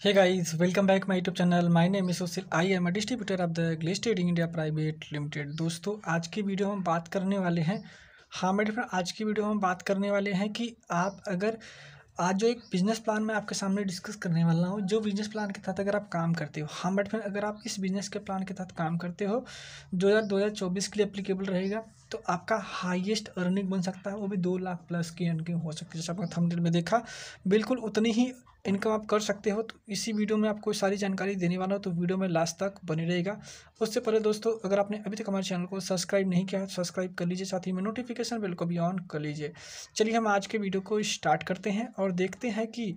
Hey guys welcome back my YouTube channel my name is Sushil I am a distributor of the Glaze Trading India Private दोस्तों आज की video हम बात करने वाले हैं हाँ मेरे फ्रेंड आज की वीडियो हम बात करने वाले हैं कि आप अगर आज जो एक बिजनेस प्लान मैं आपके सामने डिस्कस करने वाला हूँ जो बिजनेस प्लान के तहत अगर आप काम करते हो हाँ मेरे फिर अगर आप इस बिजनेस के प्लान के तहत काम करते हो जो हज़ार दो हज़ार चौबीस के लिए अप्लीकेबल रहेगा तो आपका हाईएस्ट अर्निंग बन सकता है वो भी दो लाख प्लस की अर्निंग हो सकती है जैसे आपने थंबनेल में देखा बिल्कुल उतनी ही इनकम आप कर सकते हो तो इसी वीडियो में आपको सारी जानकारी देने वाला हूँ तो वीडियो में लास्ट तक बने रहेगा उससे पहले दोस्तों अगर आपने अभी तक हमारे चैनल को सब्सक्राइब नहीं किया है तो सब्सक्राइब कर लीजिए साथ ही में नोटिफिकेशन बिल को भी ऑन कर लीजिए चलिए हम आज के वीडियो को स्टार्ट करते हैं और देखते हैं कि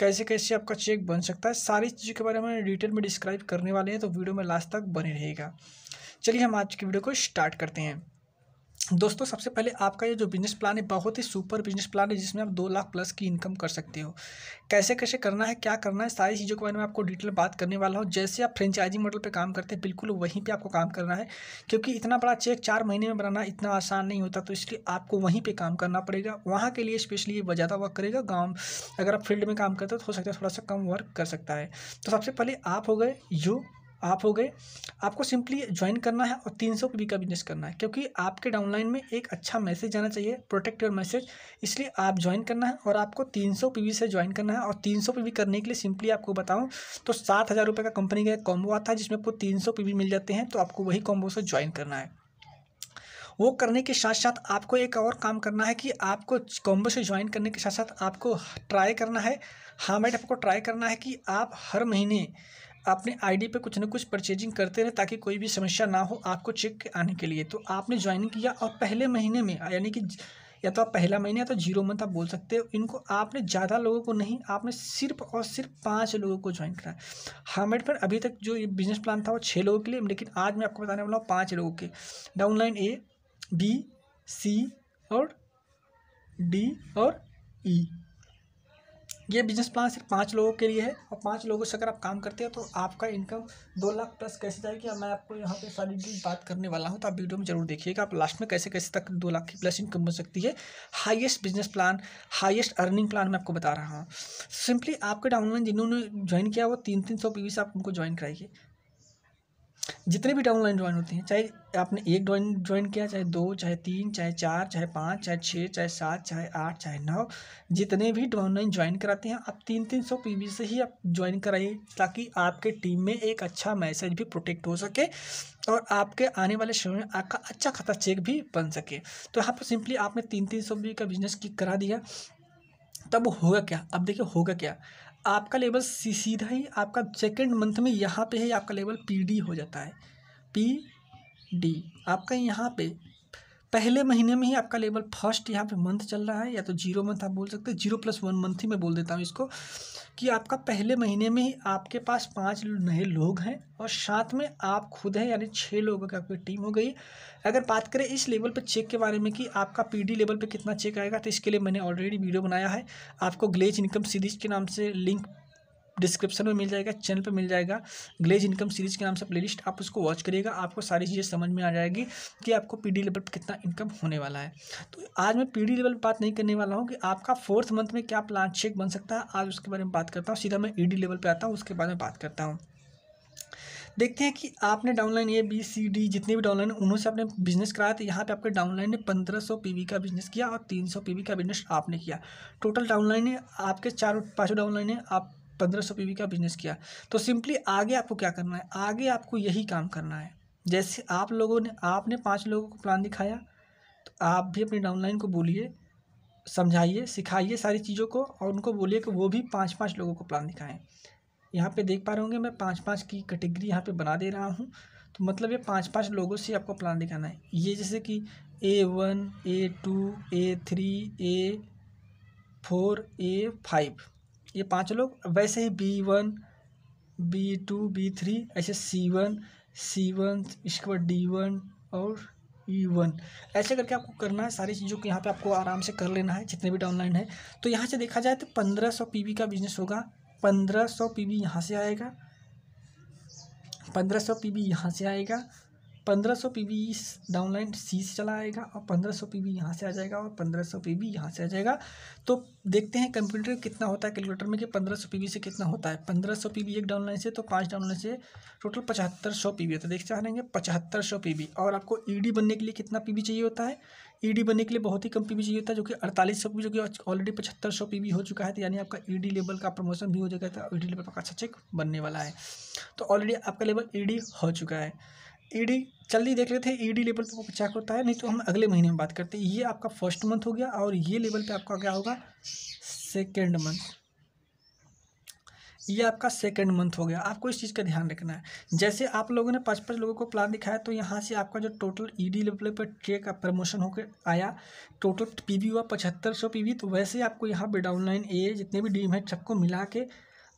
कैसे कैसे आपका चेक बन सकता है सारी चीज़ों के बारे में डिटेल में डिस्क्राइब करने वाले हैं तो वीडियो में लास्ट तक बने रहेगा चलिए हम आज की वीडियो को स्टार्ट करते हैं दोस्तों सबसे पहले आपका ये जो बिजनेस प्लान है बहुत ही सुपर बिजनेस प्लान है जिसमें आप दो लाख प्लस की इनकम कर सकते हो कैसे कैसे करना है क्या करना है सारी चीज़ों के बारे में आपको डिटेल बात करने वाला हूँ जैसे आप फ्रेंचाइजी मॉडल पे काम करते हैं बिल्कुल वहीं पे आपको काम करना है क्योंकि इतना बड़ा चेक चार महीने में बनाना इतना आसान नहीं होता तो इसलिए आपको वहीं पर काम करना पड़ेगा वहाँ के लिए स्पेशली ये ज़्यादा वर्क करेगा गाँव अगर आप फील्ड में काम करते हो तो हो सकता है थोड़ा सा कम वर्क कर सकता है तो सबसे पहले आप हो गए यू आप हो गए आपको सिंपली ज्वाइन करना है और तीन सौ का बिजनेस करना है क्योंकि आपके डाउनलाइन में एक अच्छा मैसेज जाना चाहिए प्रोटेक्ट योर मैसेज इसलिए आप ज्वाइन करना है और आपको तीन सौ पी से ज्वाइन करना है और तीन सौ पी करने के लिए सिंपली आपको बताऊँ तो सात हज़ार रुपये का कंपनी का एक कॉम्बो आता है जिसमें आपको तीन सौ पी मिल जाते हैं तो आपको वही कॉम्बो से ज्वाइन करना है वो करने के साथ साथ आपको एक और काम करना है कि आपको कॉम्बो से ज्वाइन करने के साथ साथ आपको ट्राई करना है हाँ मैट आपको ट्राई करना है कि आप हर महीने अपने आईडी पे कुछ ना कुछ परचेजिंग करते रहे ताकि कोई भी समस्या ना हो आपको चेक आने के लिए तो आपने ज्वाइनिंग किया और पहले महीने में यानी कि या तो आप पहला महीने या तो जीरो मंथ आप बोल सकते हो इनको आपने ज़्यादा लोगों को नहीं आपने सिर्फ और सिर्फ पाँच लोगों को ज्वाइन कराया हमेड पर अभी तक जो ये बिजनेस प्लान था वो छः लोगों के लिए लेकिन आज मैं आपको बताने वाला हूँ पाँच लोगों के डाउनलाइन ए बी सी और डी और ई e. ये बिजनेस प्लान सिर्फ पाँच लोगों के लिए है और पाँच लोगों से अगर आप काम करते हैं तो आपका इनकम दो लाख प्लस कैसे जाएगी अब मैं आपको यहाँ पे सारी डिटेल बात करने वाला हूँ तो आप वीडियो में जरूर देखिएगा आप लास्ट में कैसे कैसे तक दो लाख की प्लस इनकम हो सकती है highest business plan highest earning plan मैं आपको बता रहा हूँ सिंपली आपके डाउनलाइन जिन्होंने ज्वाइन किया वो तीन तीन सौ से आप उनको ज्वाइन कराइए जितने भी डाउनलाइन ज्वाइन होते हैं चाहे आपने एक ड्राइन ज्वाइन किया चाहे दो चाहे तीन चाहे चार चाहे पाँच चाहे छः चाहे सात चाहे आठ चाहे नौ जितने भी डाउनलाइन ज्वाइन कराते हैं आप तीन तीन सौ पी से ही आप ज्वाइन कराइए ताकि आपके टीम में एक अच्छा मैसेज भी प्रोटेक्ट हो सके और आपके आने वाले समय में आपका अच्छा खासा चेक भी बन सके तो यहाँ पर सिंपली आपने तीन तीन सौ का बिजनेस की करा दिया तब होगा क्या अब देखिए होगा क्या आपका लेवल सीधा ही आपका सेकेंड मंथ में यहाँ पे ही आपका लेवल पी डी हो जाता है पी डी आपका यहाँ पे पहले महीने में ही आपका लेवल फर्स्ट यहाँ पे मंथ चल रहा है या तो जीरो मंथ आप बोल सकते हैं जीरो प्लस वन मंथ ही मैं बोल देता हूँ इसको कि आपका पहले महीने में ही आपके पास पांच नए लोग हैं और साथ में आप खुद हैं यानी छः लोगों की आपकी टीम हो गई अगर बात करें इस लेवल पर चेक के बारे में कि आपका पी लेवल पर कितना चेक आएगा तो इसके लिए मैंने ऑलरेडी वीडियो बनाया है आपको ग्लेज इनकम सीरीज के नाम से लिंक डिस्क्रिप्शन में मिल जाएगा चैनल पर मिल जाएगा ग्लेज इनकम सीरीज के नाम से प्लेलिस्ट आप उसको वॉच करिएगा आपको सारी चीज़ें समझ में आ जाएगी कि आपको पीडी लेवल पर कितना इनकम होने वाला है तो आज मैं पीडी लेवल पर बात नहीं करने वाला हूँ कि आपका फोर्थ मंथ में क्या प्लान चेक बन सकता है आज उसके बारे में बात करता हूँ सीधा मैं ई लेवल पर आता हूँ उसके बारे में बात करता हूँ देखते हैं कि आपने downline A B C D जितने भी डाउनलाइन है उन्होंने से आपने बिजनेस कराया था यहाँ पे आपके डाउनलाइन ने 1500 पीवी का बिजनेस किया और 300 पीवी का बिजनेस आपने किया टोटल डाउनलाइन ने आपके चारों पाँचों डाउनलाइन ने आप पंद्रह सौ का बिजनेस किया तो सिंपली आगे आपको क्या करना है आगे आपको यही काम करना है जैसे आप लोगों ने आपने पाँच लोगों को प्लान दिखाया तो आप भी अपनी डाउनलाइन को बोलिए समझाइए सिखाइए सारी चीज़ों को और उनको बोलिए कि वो भी पाँच पाँच लोगों को प्लान दिखाएं यहाँ पे देख पा रहे होंगे मैं पाँच पाँच की कैटेगरी यहाँ पे बना दे रहा हूँ तो मतलब ये पाँच पाँच लोगों से आपको प्लान दिखाना है ये जैसे कि A one A two A three A four A five ये पाँच लोग वैसे ही B one B two B three ऐसे सी वन सी वन इसके बाद डी वन और ई e वन ऐसे करके आपको करना है सारी चीज़ों को यहाँ पे आपको आराम से कर लेना है जितने भी डाउनलाइन है तो यहाँ से देखा जाए तो पंद्रह सौ पी का बिजनेस होगा पंद्रह सौ पी बी यहाँ से आएगा पंद्रह सौ पी बी यहाँ से आएगा पंद्रह सौ पी बी डाउनलाइन सी से चला आएगा और पंद्रह सौ पी बी यहाँ से आ जाएगा और पंद्रह सौ पी बी यहाँ से आ जाएगा तो देखते हैं कंप्यूटर कितना होता है कैलकुलेटर में कि पंद्रह सौ पी बी से कितना होता है पंद्रह सौ पी बी एक डाउनलाइन से तो पाँच डाउनलाइन से टोटल पचहत्तर सौ पी बी होता है देखते चाहेंगे पचहत्तर सौ पी बी और आपको ई e डी बनने के लिए कितना पी बी चाहिए होता है ई e डी बनने के लिए बहुत ही कम पी बी चाहिए होता है जो कि अड़तालीस सौ पी जो कि ऑलरेडी पचहत्तर सौ पी बी हो चुका है तो यानी आपका ई डी लेवल का प्रमोशन भी हो जाएगा तो ई डी लेवल का अच्छा चेक बनने वाला है तो ऑलरेडी आपका लेवल ई डी हो चुका है ईडी e जल्दी देख लेते हैं ईडी लेवल पे वो चेक होता है नहीं तो हम अगले महीने में बात करते हैं ये आपका फर्स्ट मंथ हो गया और ये लेवल पे आपका क्या होगा सेकेंड मंथ ये आपका सेकेंड मंथ हो गया आपको इस चीज़ का ध्यान रखना है जैसे आप लोगों ने पाँच पाँच लोगों को प्लान दिखाया तो यहाँ से आपका जो टोटल ईडी लेवल पर ट्रे का प्रमोशन होकर आया टोटल पीवी हुआ पचहत्तर सौ वी तो वैसे आपको यहाँ पर डाउनलाइन ए जितने भी डीम है सबको मिला के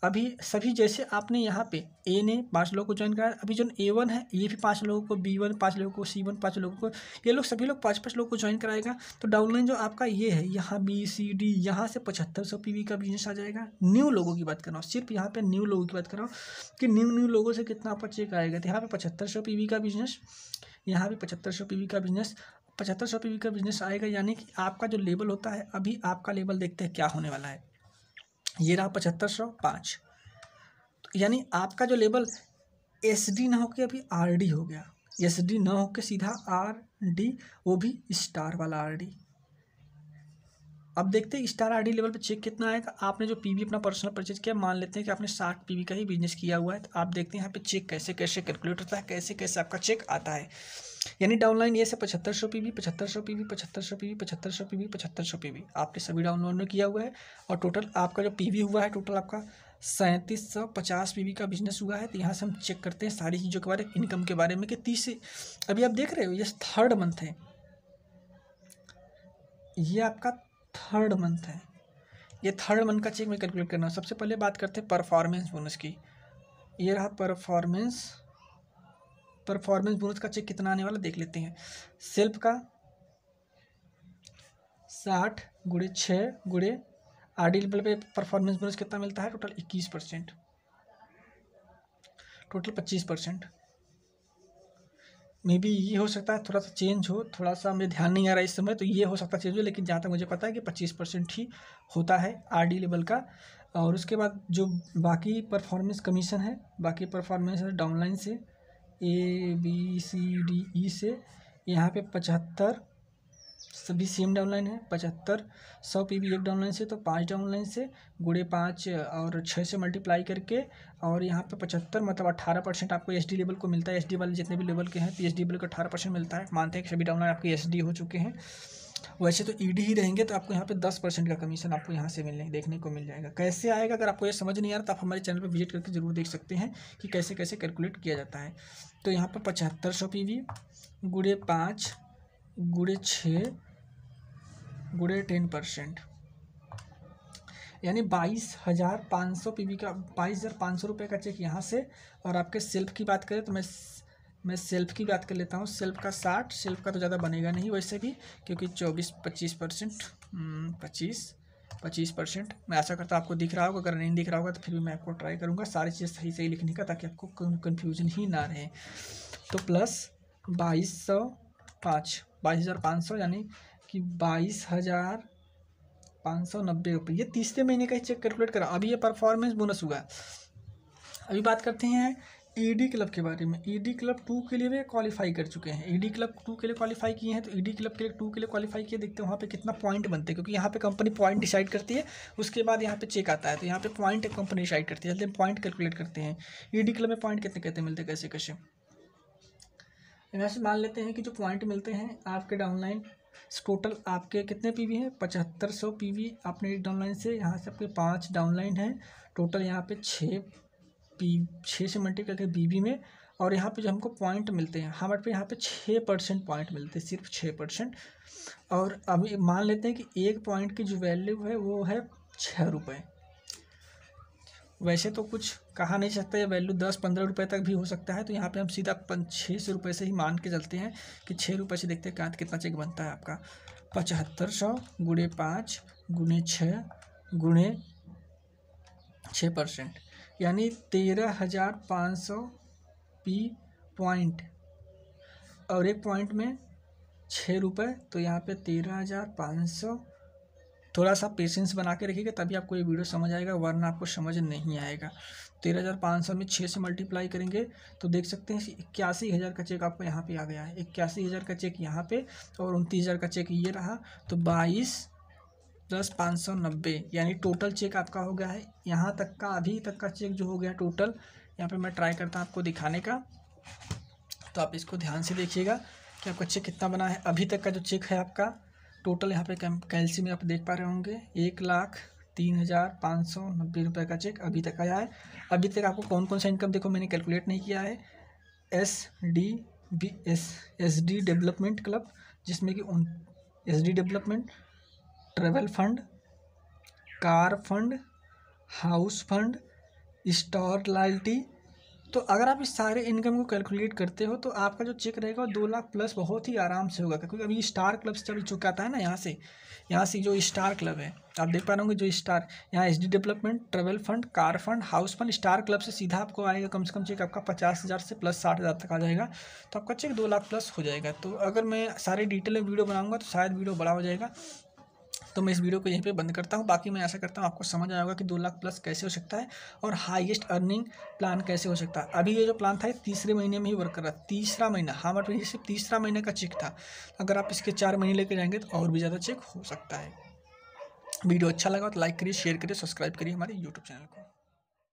अभी सभी जैसे आपने यहाँ पे ए ने पाँच लोगों को ज्वाइन कराया अभी जो ए वन है ये भी पाँच लोगों को बी वन पाँच लोगों को सी वन पाँच लोगों को ये लोग सभी लोग पाँच पाँच लोगों को ज्वाइन कराएगा तो डाउनलाइन जो आपका ये है यहाँ बी सी डी यहाँ से पचहत्तर सौ पी का बिजनेस आ जाएगा न्यू लोगों की बात कर रहा हूँ सिर्फ यहाँ पर न्यू लोगों की बात कर रहा हूँ कि न्यू न्यू लोगों से कितना आपका चेक आएगा तो यहाँ पर पचहत्तर सौ पी का बिजनेस यहाँ भी पचहत्तर सौ पी का बिजनेस पचहत्तर सौ पी का बिजनेस आएगा यानी कि आपका जो लेवल होता है अभी आपका लेवल देखते हैं क्या होने वाला है ये रहा पचहत्तर सौ पाँच तो यानी आपका जो लेबल एस डी ना होकर अभी आर डी हो गया एस डी ना होकर सीधा आर डी वो भी स्टार वाला आर डी अब देखते हैं स्टार आर डी लेवल पे चेक कितना आएगा आपने जो पीवी अपना पर्सनल परचेज किया मान लेते हैं कि आपने साठ पीवी का ही बिजनेस किया हुआ है तो आप देखते हैं यहाँ पे चेक कैसे कैसे कैलकुलेट होता है कैसे कैसे आपका चेक आता है यानी डाउनलाइन ये से पचहत्तर सौ पी बी पचहत्तर सौ पी बी पचहत्तर सौ पी बी पचहत्तर सौ पी भी पचहत्तर सौ पी भी आपने सभी डाउनलोड ने किया हुआ है और टोटल आपका जो पी हुआ है टोटल आपका सैंतीस सौ पचास पी का बिजनेस हुआ है तो यहाँ से हम चेक करते हैं सारी चीज़ों के बारे में इनकम के बारे में कि तीस अभी आप देख रहे हो ये थर्ड मंथ है ये आपका थर्ड मंथ है ये थर्ड मंथ का चेक मैं कैलकुलेट करना सबसे पहले बात करते हैं परफॉर्मेंस बोनस की ये रहा परफॉर्मेंस परफॉर्मेंस बोनस का चेक कितना आने वाला देख लेते हैं सेल्फ का साठ गुड़े छः गुड़े आर डी लेवल पे परफॉर्मेंस बोनस कितना मिलता है टोटल इक्कीस परसेंट टोटल पच्चीस परसेंट मे बी ये हो सकता है थोड़ा सा चेंज हो थोड़ा सा मुझे ध्यान नहीं आ रहा है इस समय तो ये हो सकता है चेंज हो लेकिन जहाँ तक मुझे पता है कि पच्चीस परसेंट ही होता है आर डी लेवल का और उसके बाद जो बाकी परफॉर्मेंस कमीशन है बाकी परफॉर्मेंस है डाउनलाइन से ए बी सी डी ई से यहाँ पे पचहत्तर सभी सेम डाउनलाइन है पचहत्तर सौ पी बी एक डाउनलाइन से तो पाँच डाउनलाइन से गुड़े पाँच और छः से मल्टीप्लाई करके और यहाँ पे पचहत्तर मतलब अट्ठारह परसेंट आपको एस डी लेवल को मिलता है एस डी वाले जितने भी लेवल के हैं पी एच डी लेवल को अठारह परसेंट मिलता है मानते हैं कि सभी डाउनलाइन आपके एस डी हो चुके हैं वैसे तो ईडी e ही रहेंगे तो आपको यहाँ पे दस परसेंट का कमीशन आपको यहाँ से मिलने देखने को मिल जाएगा कैसे आएगा अगर आपको ये समझ नहीं आ रहा तो आप हमारे चैनल पर विजिट करके जरूर देख सकते हैं कि कैसे कैसे कैलकुलेट किया जाता है तो यहाँ पर पचहत्तर सौ पी वी गुड़े पाँच गुड़े छः गुड़े टेन परसेंट यानी बाईस हज़ार पाँच सौ पी का बाईस हज़ार पाँच सौ रुपये का चेक यहाँ से और आपके सेल्फ की बात करें तो मैं मैं सेल्फ की बात कर लेता हूँ सेल्फ का साठ सेल्फ का तो ज़्यादा बनेगा नहीं वैसे भी क्योंकि चौबीस पच्चीस परसेंट हम्म, पच्चीस पच्चीस परसेंट मैं आशा करता हूँ आपको दिख रहा होगा अगर नहीं दिख रहा होगा तो फिर भी मैं आपको ट्राई करूँगा सारी चीज़ सही सही लिखने का ताकि आपको कन्फ्यूजन ही ना रहे तो प्लस बाईस सौ पाँच बाईस हज़ार पाँच सौ यानी कि बाईस हज़ार पाँच सौ नब्बे रुपये ये तीसरे महीने का ही चेक कैलकुलेट करा अभी ये परफॉर्मेंस बोनस हुआ अभी बात करते हैं ईडी e क्लब के बारे में ईडी क्लब टू के लिए वे क्वालिफाई कर चुके हैं ईडी क्लब टू के लिए क्वालिफाई किए हैं तो ईडी e क्लब के लिए टू के लिए क्वालिफाई किए देखते हैं वहाँ पे कितना पॉइंट बनते हैं क्योंकि यहाँ पे कंपनी पॉइंट डिसाइड करती है उसके बाद यहाँ पे चेक आता है तो यहाँ पे पॉइंट कंपनी डिसाइड करती है जल्दी पॉइंट कैलकुलेट करते हैं ईडी e क्लब में पॉइंट कितने कहते मिलते कैसे कैसे वैसे मान लेते हैं कि जो पॉइंट मिलते हैं आपके डाउनलाइन टोटल आपके कितने पीवी हैं पचहत्तर सौ वी आपने डाउनलाइन से यहाँ से आपके पाँच डाउनलाइन हैं टोटल यहाँ पे छः पी छः से मल्टीप्लाई करके बी में और यहाँ पे जो हमको पॉइंट मिलते हैं हमारे पे यहाँ पे छः परसेंट पॉइंट मिलते हैं सिर्फ छः परसेंट और अभी मान लेते हैं कि एक पॉइंट की जो वैल्यू है वो है छः रुपये वैसे तो कुछ कहा नहीं सकता है वैल्यू दस पंद्रह रुपये तक भी हो सकता है तो यहाँ पे हम सीधा छः सौ रुपये से ही मान के चलते हैं कि छः रुपये से देखते हैं कहाँ कितना चेक बनता है आपका पचहत्तर सौ गुणे पाँच गुणे छः गुणे छः परसेंट यानी तेरह हज़ार पाँच सौ पी पॉइंट और एक पॉइंट में छः रुपये तो यहाँ पे तेरह हज़ार पाँच सौ थोड़ा सा पेशेंस बना के रखिएगा तभी आपको ये वीडियो समझ आएगा वरना आपको समझ नहीं आएगा तेरह हज़ार पाँच सौ में छः से मल्टीप्लाई करेंगे तो देख सकते हैं इक्यासी हज़ार का चेक आपको यहाँ पे आ गया है इक्यासी हज़ार का चेक यहाँ पे और उनतीस हज़ार का चेक ये रहा तो बाईस प्लस पाँच सौ नब्बे यानी टोटल चेक आपका हो गया है यहाँ तक का अभी तक का चेक जो हो गया टोटल यहाँ पे मैं ट्राई करता हूँ आपको दिखाने का तो आप इसको ध्यान से देखिएगा कि आपका चेक कितना बना है अभी तक का जो चेक है आपका टोटल यहाँ पे कैल्सी में आप देख पा रहे होंगे एक लाख तीन हज़ार पाँच सौ नब्बे रुपये का चेक अभी तक आया है अभी तक आपको कौन कौन सा इनकम देखो मैंने कैलकुलेट नहीं किया है S D B S S D development club जिसमें कि उन S D development travel fund car fund house fund star loyalty तो अगर आप इस सारे इनकम को कैलकुलेट करते हो तो आपका जो चेक रहेगा वो दो लाख प्लस बहुत ही आराम से होगा क्योंकि अभी स्टार क्लब से चल चुका था ना यहाँ से यहाँ से जो स्टार क्लब है आप देख पा रहे होंगे जो स्टार यहाँ H D development travel fund car fund house fund star club से सीधा आपको आएगा कम से कम चेक आपका पचास हज़ार से प्लस साठ हज़ार तक आ जाएगा तो आपका चेक दो लाख प्लस हो जाएगा तो अगर मैं सारे डिटेल में वीडियो बनाऊँगा तो शायद वीडियो बड़ा हो जाएगा तो मैं इस वीडियो को यहीं पर बंद करता हूँ बाकी मैं ऐसा करता हूँ आपको समझ आया होगा कि दो लाख प्लस कैसे हो सकता है और हाइएस्ट अर्निंग प्लान कैसे हो सकता है अभी ये जो प्लान था तीसरे महीने में ही वर्क कर रहा तीसरा महीना हमारे हाँ, मतलब ये सिर्फ तीसरा महीने का चेक था अगर आप इसके चार महीने लेके जाएंगे तो और भी ज़्यादा चेक हो सकता है वीडियो अच्छा लगा तो लाइक करिए शेयर करिए सब्सक्राइब करिए हमारे यूट्यूब चैनल को